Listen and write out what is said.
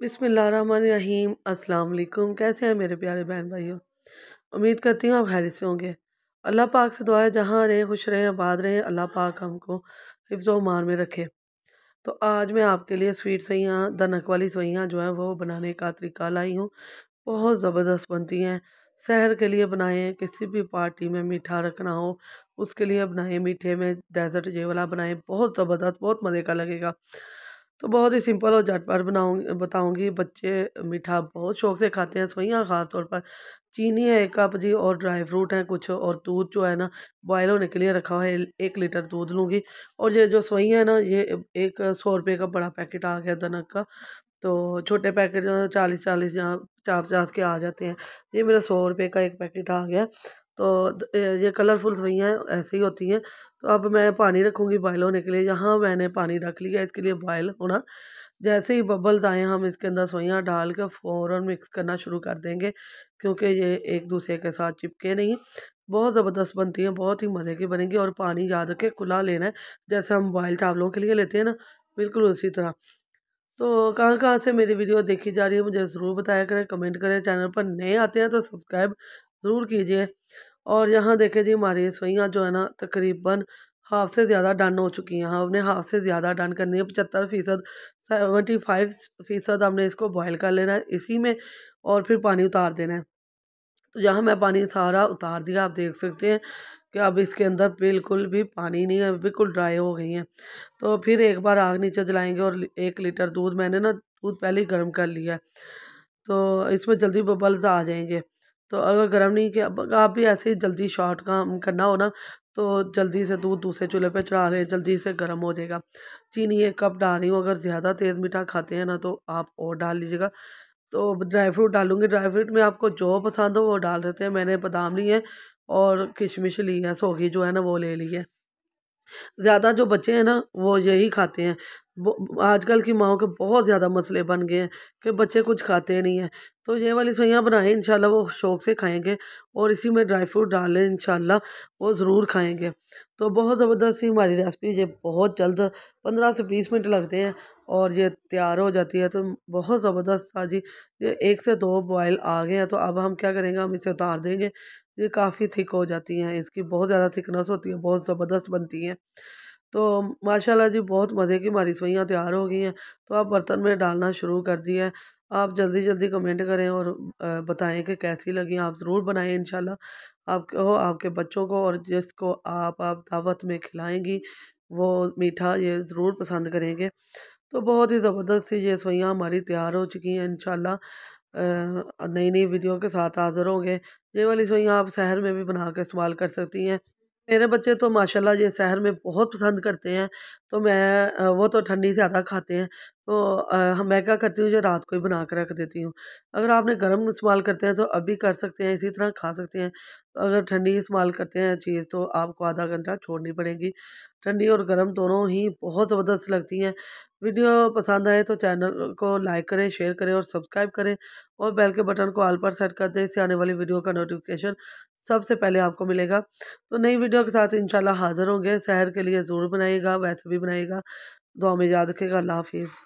बिसमीम असलकुम कैसे हैं मेरे प्यारे बहन भाइयों उम्मीद करती हूँ आप हैरिस से होंगे अल्लाह पाक से दुआ है जहाँ रहें खुश रहें आबाद रहें अल्लाह पाक हमको हिफ्ज़ मार में रखे तो आज मैं आपके लिए स्वीट सवैयाँ दनक वाली सवैयाँ जो है वो बनाने का तरीका लाई हूँ बहुत ज़बरदस्त बनती हैं शहर के लिए बनाएँ किसी भी पार्टी में मीठा रखना हो उसके लिए बनाएँ मीठे में डेजर्ट ये वाला बनाएँ बहुत ज़बरदस्त बहुत मज़े का लगेगा तो बहुत ही सिंपल और झटपट बनाऊँगी बताऊँगी बच्चे मीठा बहुत शौक से खाते हैं सोइयाँ ख़ास तौर पर चीनी है एक कप जी और ड्राई फ्रूट हैं कुछ और दूध जो है ना बॉयल होने के लिए रखा हुआ है एक लीटर दूध लूँगी और ये जो सोइयाँ है ना ये एक सौ रुपये का बड़ा पैकेट आ गया दनक का तो छोटे पैकेट जो चालीस चालीस या पचास पचास के आ जाते हैं ये मेरा सौ रुपये का एक पैकेट आ गया तो ये कलरफुल सवैयाँ ऐसे ही होती हैं तो अब मैं पानी रखूँगी बॉयल होने के लिए यहाँ मैंने पानी रख लिया इसके लिए बॉयल होना जैसे ही बबल्स आए हम इसके अंदर सोइयाँ डाल कर फ़ौर मिक्स करना शुरू कर देंगे क्योंकि ये एक दूसरे के साथ चिपके नहीं बहुत ज़बरदस्त बनती हैं बहुत ही मज़े की बनेंगी और पानी याद रखें खुला लेना है जैसे हम बॉयल चावलों के लिए लेते हैं ना बिल्कुल उसी तरह तो कहाँ कहाँ से मेरी वीडियो देखी जा रही है मुझे ज़रूर बताया करें कमेंट करें चैनल पर नए आते हैं तो सब्सक्राइब ज़रूर कीजिए और यहाँ देखे जी हमारी सवैयाँ जो है ना तकरीबन हाफ से ज़्यादा डन हो चुकी हैं हाँ, हमने हाफ से ज़्यादा डन करनी है पचहत्तर फ़ीसद सेवेंटी फाइव फ़ीसद हमने इसको बॉयल कर लेना है इसी में और फिर पानी उतार देना है तो यहाँ मैं पानी सारा उतार दिया आप देख सकते हैं कि अब इसके अंदर बिल्कुल भी पानी नहीं है बिल्कुल ड्राई हो गई हैं तो फिर एक बार आग नीचे जलाएँगे और एक लीटर दूध मैंने ना दूध पहले ही गर्म कर लिया है तो इसमें जल्दी बबल्स आ जाएंगे तो अगर गर्म नहीं किया आप भी ऐसे ही जल्दी शॉर्ट काम करना हो ना तो जल्दी से दूध दूसरे चूल्हे पे चढ़ा लें जल्दी से गर्म हो जाएगा चीनी एक कप डाल रही हूँ अगर ज़्यादा तेज़ मीठा खाते हैं ना तो आप और डाल लीजिएगा तो ड्राई फ्रूट डालूंगी ड्राई फ्रूट में आपको जो पसंद हो वो डाल देते हैं मैंने बादाम लिए और किशमिश ली है सोगी जो है ना वो ले ली है ज़्यादा जो बच्चे हैं ना वो यही खाते हैं आजकल की माओ के बहुत ज़्यादा मसले बन गए हैं कि बच्चे कुछ खाते नहीं हैं तो ये वाली सोयाँ बनाएं इंशाल्लाह वो शौक़ से खाएंगे और इसी में ड्राई फ्रूट डालें इंशाल्लाह वो ज़रूर खाएंगे तो बहुत ज़बरदस्त ही हमारी रेसिपी ये बहुत जल्द पंद्रह से बीस मिनट लगते हैं और ये तैयार हो जाती है तो बहुत ज़बरदस्त था जी ये एक से दो बॉयल आ गए हैं तो अब हम क्या करेंगे हम इसे उतार देंगे ये काफ़ी थिक हो जाती हैं इसकी बहुत ज़्यादा थिकनेस होती है बहुत ज़बरदस्त बनती हैं तो माशाल्लाह जी बहुत मज़े की हमारी सवैयाँ तैयार हो गई हैं तो आप बर्तन में डालना शुरू कर दिए हैं आप जल्दी जल्दी कमेंट करें और बताएं कि कैसी लगी आप ज़रूर बनाएं इंशाल्लाह आपको आपके बच्चों को और जिसको आप आप दावत में खिलाएंगी वो मीठा ये ज़रूर पसंद करेंगे तो बहुत ही ज़बरदस्त थी ये सवैयाँ हमारी तैयार हो चुकी हैं इन नई नई वीडियो के साथ हाज़िर होंगे ये वाली सवैयाँ आप शहर में भी बना कर इस्तेमाल कर सकती हैं मेरे बच्चे तो माशाल्लाह ये शहर में बहुत पसंद करते हैं तो मैं वो तो ठंडी ज़्यादा खाते हैं तो मैं क्या करती हूँ जो रात को ही बना कर रख देती हूँ अगर आपने गर्म इस्तेमाल करते हैं तो अभी कर सकते हैं इसी तरह खा सकते हैं तो अगर ठंडी इस्तेमाल करते हैं चीज़ तो आपको आधा घंटा छोड़नी पड़ेगी ठंडी और गर्म दोनों ही बहुत ज़बरदस्त लगती हैं वीडियो पसंद आए तो चैनल को लाइक करें शेयर करें और सब्सक्राइब करें और बेल के बटन को ऑल पर सेट कर दें इससे आने वाली वीडियो का नोटिफिकेशन सबसे पहले आपको मिलेगा तो नई वीडियो के साथ इंशाल्लाह हाज़िर होंगे शहर के लिए ज़रूर बनाइएगा वैसे भी बनाइएगा दुआ में याद रखेगा अल्लाह हाफिज़